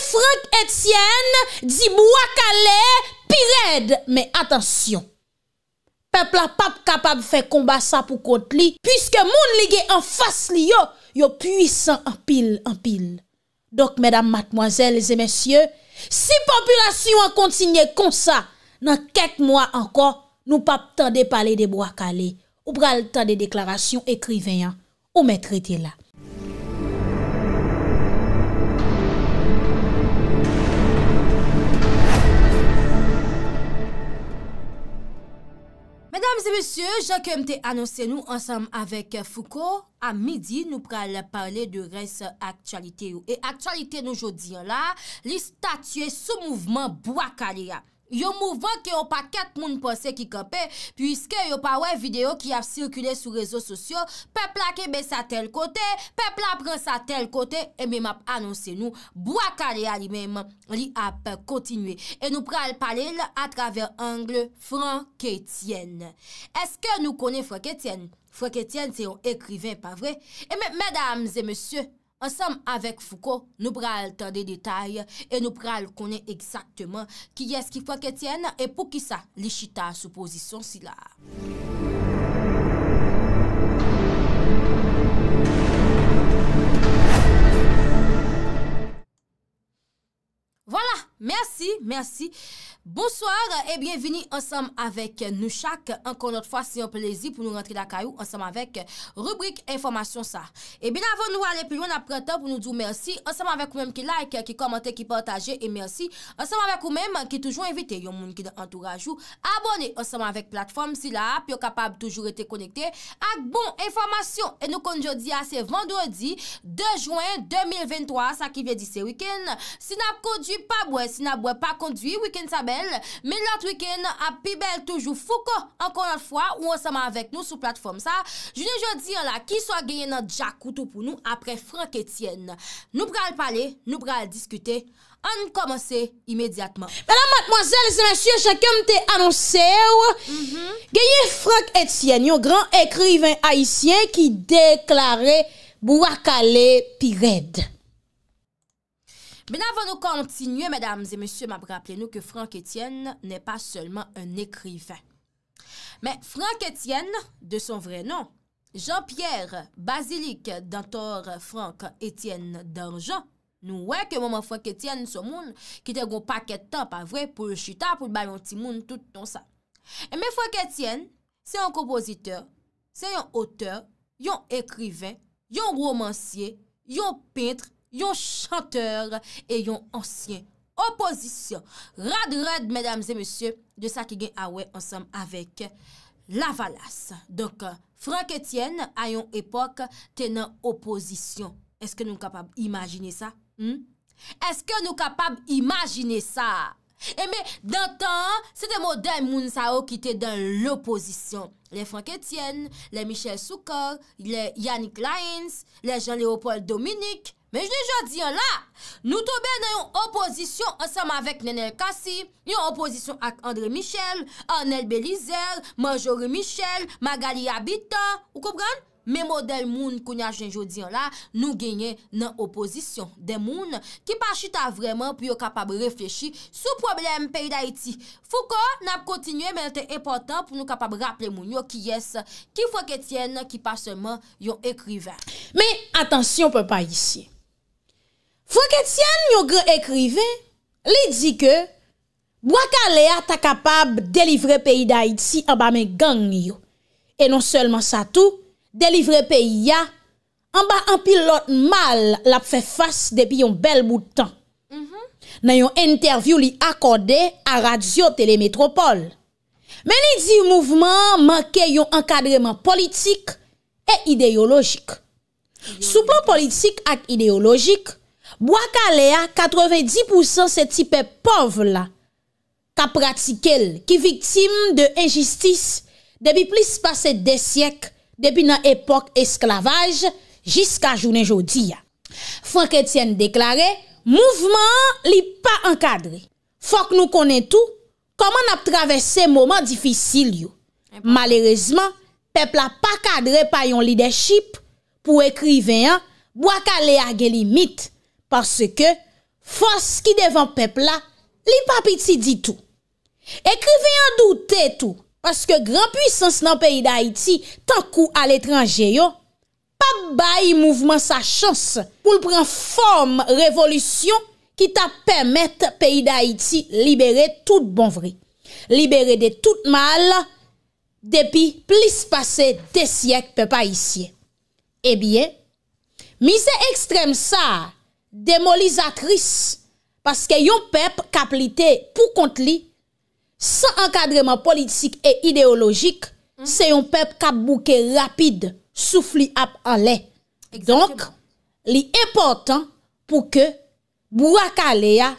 Frenk Etienne Dibouakale Pired Peplapap kapab fe kombasa pou kont li Piske moun ligye an fas li yo Yo puisan an pil Dok medam matmoazel Se populasyon A kontinye kon sa Nan ket mwa anko Nou pap tande pale debouakale Ou pral tande deklarasyon ekriveyan Ou metrete la Monsieur, jè kèm tè anonsè nou ansèm avèk Fouko. A midi, nou pralè pale de res aktualite yo. E aktualite nou jodi an la, li statye sou mouvman Boakaryan. Yo mouvan ki yo pa ket moun pense ki kapè, pwiske yo pa wè video ki ap sirkule sou rezo sosyo, pepla kebe sa tel kote, pepla pren sa tel kote, e mi map anonsen nou, bo akale a li menman, li ap kontinue. E nou pral pale la atraver angle Frank Etienne. Eske nou konen Frank Etienne? Frank Etienne se yo ekriven, pa vre? E me, medams e monsye, Ansem avek Foucault, nou pral tan de detay e nou pral konen eksaktman ki yes ki fwa ke tjen e pou ki sa lichita sou posisyon si la. Mersi, mersi Bonswar e bienveni ansam avek nou chak Ankon not fwa si yon plezi pou nou rentri la kayou Ansam avek rubrik informasyon sa E bin avon nou ale piloun apretan pou nou di ou mersi Ansam avek ou menm ki like, ki komante, ki pwantaje E mersi Ansam avek ou menm ki toujoun evite Yon moun ki de antourajou Abone ansam avek platform Si la ap yo kapab toujoun ete konekte Ak bon informasyon E nou konjodi a se vendredi Dejouen 2023 Sa ki vye di se wikend Si na koudi pa bwen Si na bwe pa kondwi, wikend sa bel Men lot wikend, api bel toujou Fouko, ankon an fwa, ou ansama avèk nou Sou platform sa Jounè jò di an la, ki sò a genye nan jakoutou pou nou Apre Frank Etienne Nou pral pale, nou pral diskute An komanse imediatman Benan matmozèl, se mèsyè, chakèm te anonsè wè mhm. Genye Frank Etienne Yon gran ekriven haïsien Ki deklare Bou akale pi red Ben avon nou kontinye, mèdames et mèsyè, mè ap rappele nou ke Frank Etienne nè pa sèlman un ekriven. Mè Frank Etienne, de son vrenon, Jean-Pierre Basilique dantor Frank Etienne d'Anjou, nou wè ke mè mè Frank Etienne son moun, ki te gwo paket tan pa vwe pou chita, pou balonti moun tout ton sa. Mè Frank Etienne, se yon kompoziteur, se yon auteur, yon ekriven, yon romanciè, yon pintre, Yon chanteur e yon ansyen opozisyon. Rad red, mesdames et messieurs, de sa ki gen awe ansenm avek la valas. Donk, Frank Etienne a yon epok tenen opozisyon. Eske nou kapab imajine sa? Hmm? Eske nou kapab imajine sa? Eme, eh dentan, se de modern moun sa ou ki te den l'opozisyon. Le Frank Etienne, le Michel Soukore, le Yannick Lyons, le Jean-Léopold Dominique, Men jne jodi an la, nou toube nan yon opozisyon ansama vek nenel Kassi, yon opozisyon ak Andre Michel, Anel Belizer, Manjore Michel, Magali Abita, ou koubran? Men model moun kounyan jne jodi an la, nou genye nan opozisyon de moun ki pa chita vreman pou yo kapab reflechi sou problem peyi da iti. Fou kon, nap kontinye men lte epotan pou nou kapab rapple moun yo ki yes, ki fwa ke tiyen ki pa seman yon ekrivan. Men, atensyon pe pa yisiye. Frank Etienne, yon gre ekrive, li di ke Bwakalea ta kapab delivre peyi da Iti anba men gang yo. E non selman sa tou, delivre peyi ya, anba anpil lot mal lap fe fas depi yon bel moutan. Nan yon interview li akode a radio Telemetropole. Meni di mouvman manke yon ankadreman politik e ideyologik. Souplon politik ak ideyologik, Boakale a 90% se ti pep pov la ka pratikel ki viktim de enjistis debi plis pase desyek debi nan epok esklavaj jiska jounen jodi ya. Fonk Etienne deklare mouvment li pa ankadre. Fonk nou konen tou koman ap travesse mouman difisil yo. Malerezman, pep la pa kadre pa yon lideship pou ekrive an Boakale a geli miti Pase ke, fos ki devan pepla, li pa piti di tou. Ekrive yon doute tou, paske gran pwisans nan peyi da iti, tan kou al etranje yo, pa bayi mouvman sa chans pou l pran fom revolusyon ki ta pemet peyi da iti libere tout bonvri. Libere de tout mal, depi plis pase de syek pe pa iti. E eh bie, mi se ekstrem sa, Demolizatris Paske yon pep kap lite pou kont li San ankadreman politik e ideologik Se yon mm-hmm. pep kap bouke rapide Soufli ap ale Donk Li important pou ke Bou akale ya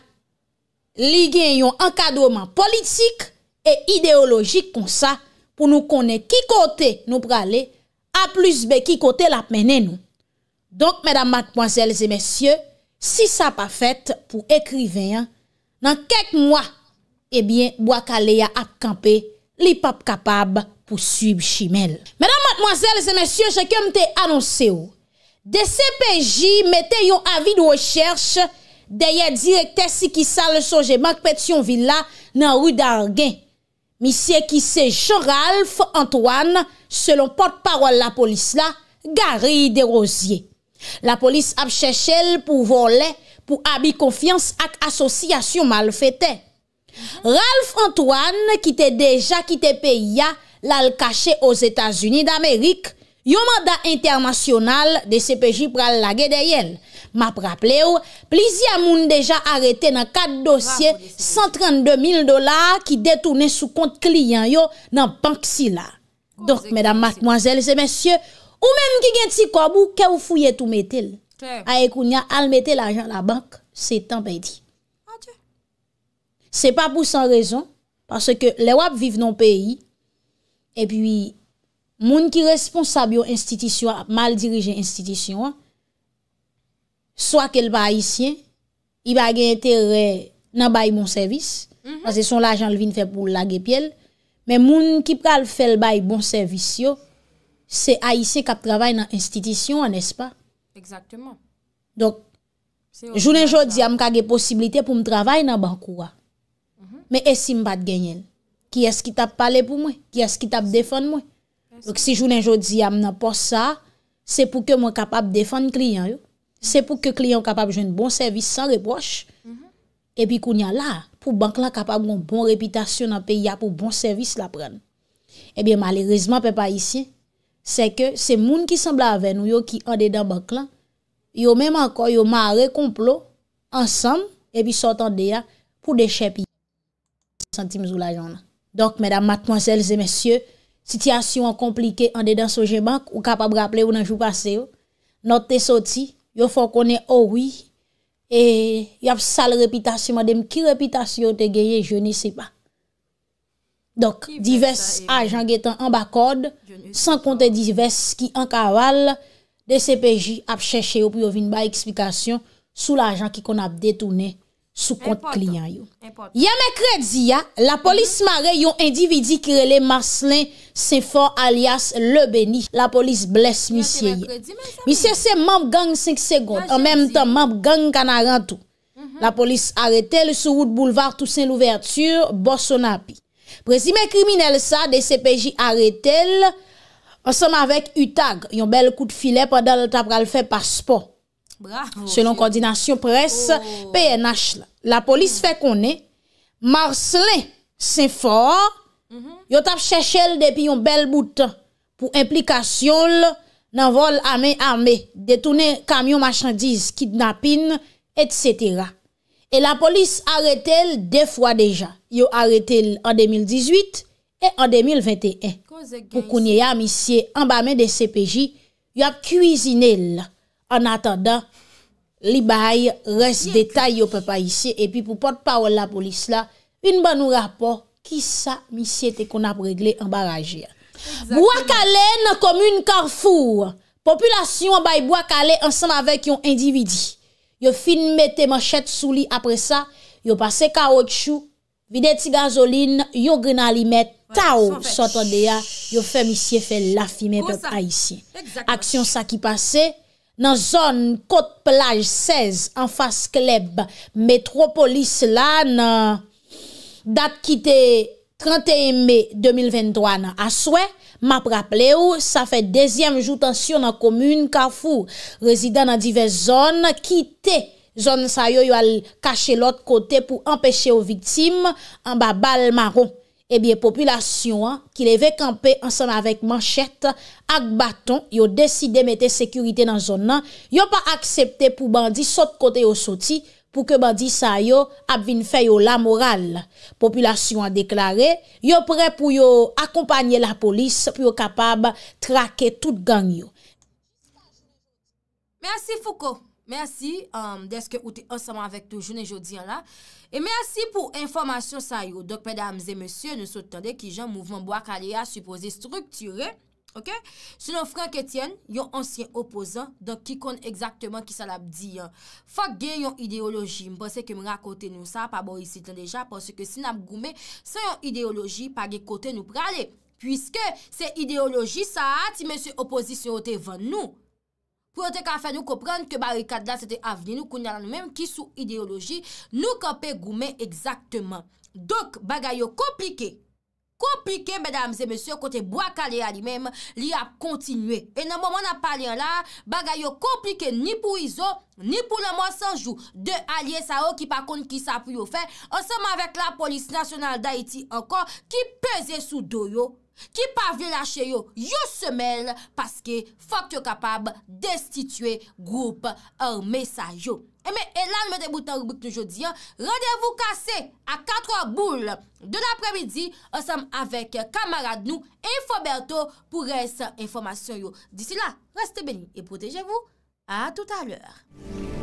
Li gen yon ankadreman politik E ideologik kon sa Pou nou konen ki kote nou prale A plus be ki kote la pene nou Donk mèdam matponselz e mèsyè Si sa pa fèt pou ekriven, nan kek mwa, ebyen mwa kale ya apkampè li pap kapab pou sub shimel. Mèdam mwazèl, zè mèsyò, jè kem te anonsè ou. De se peji, mète yon avi dwe chèrch dè yè direkte si ki sa le soje mank pet yon villa nan rou d'argen. Mi se ki se Jean-Ralph Antoine, selon pot parol la polis la, gari de rosye. La polis ap chèchèl pou volè, pou abi konfians ak asosyasyon mal fètè. Ralph Antoine, ki te deja ki te peya lal kachè os Etats-Unis d'Amerik, yo manda internasyonal de CPJ pral lage deyen. Map rappelè ou, plizia moun deja arete nan kat dosye 132 mil dola ki detounè sou kont kliyan yo nan bank si la. Dok, medan matmoazèl zè mensyè, Ou menm ki gen ti kobou, ke ou fouye tou metel. A e kounya, al metel ajan la bank, se tan pe di. Se pa pou san rezon, parce ke le wap vive non peyi, e pi, moun ki responsab yo institisyon, mal dirije institisyon, so ak el ba isyen, i ba gen etere nan bayi moun servis, mhm. parce son l'ajan l'vin fe pou lage pye, men moun ki pral fel bayi moun servis yo, Se a yise kap travay nan institisyon an, nes pa? Exactement. Donk, jounen jodi am kage posibilite pou m travay nan bankouwa. Men mhm. esi mbat genyen. Ki es ki tap pale pou mwen? Ki es ki tap defan mwen? Donk, si jounen jodi am nan pos sa, se pou ke mwen kapab defan kliyen yo. Se pou ke kliyen kapab jen bon servis san reprosh. Mhm. E pi kou nyan la, pou bank la kapab mwen bon repitasyon nan peyi ya pou bon servis la pren. E eh bi malerizman pe pa yise... Se ke se moun ki sembla avè nou yo ki an de dan bak lan, yo mèm an kon yo ma rekomplo ansam e pi sot an de ya pou de chèp yon. Donk mèdam matmonsèl zè mèsyè, sityasyon an komplike an de dan souje bank ou kapab raple ou nanjou pase yo, not te soti, yo fò konen ouwi, e yav sal repitasyon, mèdem ki repitasyon te geye je ne se pa. Dok, divers ajan getan an ba kode, san kontè divers ki an karal de se peji ap chèche yo pou yo vin ba eksplikasyon sou l'ajan ki kon ap detounè sou kont klien yo. Yame kredzi ya, la mhm. polis mare yon individi kirele maslen se for alias Le Beni. La polis bles misye ye. Misye se mamp gang 5 segond, an menm tan mamp gang kanarantou. Mhm. La polis arete le sou wout boulevard tou sen l'ouverture, bosson api. Prezime kriminelle sa de se peji aretel, ansem avèk utak yon bel kout filè padan lè tap pral fè paspò. Selon koordinasyon pres, oh. PNH la polis fè konè, marslè se fò, mhm. yon tap chèchè lè depi yon bel boutan pou implikasyon lè nan vol amè amè, detounè kamyon machandise, kidnapin, etc. E la polis aretel defwa deja. yo arete en 2018 e en 2021. Pou kounye ya misye, an ba men de CPJ, yo ap kuisine l, an atanda, li bay, res detay yo pe pa isye, epi pou pot pa ou la polis la, un ban nou rapor, ki sa misye te kon ap regle an baraj ya. Boa kalen komoun Karfour, populasyon bay boa kalen ansan avèk yon individi. Yo fin mette manchet sou li apre sa, yo pase karotchou, Bide ti gazolin, yo gwen alimet, taw, sot an deya, yo fèm isye fè lafime pe pa isye. Aksyon sa ki pase, nan zon kot plaj 16, an fas kleb, metropolis la nan dat ki te 31 me 2023 nan aswe, map rapple ou, sa fè dezyem joutansyon nan komune, karfou, rezidan nan dive zon, ki te, Zon sa yo yo al kache lot kote pou empeshe yo viktim an ba bal maron. Ebiye, populasyon an ki leve kampe ansan avek manchet ak baton yo deside mette sekurite nan zon nan, yo pa aksepte pou bandi sot kote yo soti pou ke bandi sa yo apvin feyo la moral. Populasyon an deklare, yo pre pou yo akompanye la polis pou yo kapab trake tout gang yo. Mersi Fouko. Mersi, euh, deske ou te anseman avek toujoun e jodi an la. E mersi pou informasyon sa yo. Dok, pedamze, monsye, nou sou tande ki jan mouvman bo akalye a supose strukture. Ok? Sounon Frank Etienne, yon ansyen opozant, dok ki kon exactement ki sa lab di yan. Fak gen yon ideoloji. Mponse ke mrakote nou sa, pa bo yisiten deja, ponsen ke sinab goume, sa yon ideoloji pa gen kote nou prale. Puiske, se ideoloji sa ati, monsye, opozisyon te van nou. Monsye, monsye, monsye, monsye, pou yote ka fè nou kopren ke barikad la sete aveni nou koun nan nou menm ki sou ideologi nou ka pe goumen exaktman. Dok bagay yo komplike, komplike bedamze mese, kote bo akalè a li menm, li ap kontinue. E nan mou moun apalè an la, bagay yo komplike ni pou Izo, ni pou laman Sanjou, de Aliye Sao ki pa kont ki sa pou yo fè, anseman vek la polis nasyonal da iti ankon ki pese sou do yo, ki pa vye lache yo yo semel paske fok yo kapab destitue group ou mesaj yo. Eme, elan mwen deboutan roubouk nou jodi, radevou kase a 4 boule de l'apremidi, osam avek kamarad nou, info berto pou res informasyon yo. Disi la, reste beni, e potejevou, a tout aler.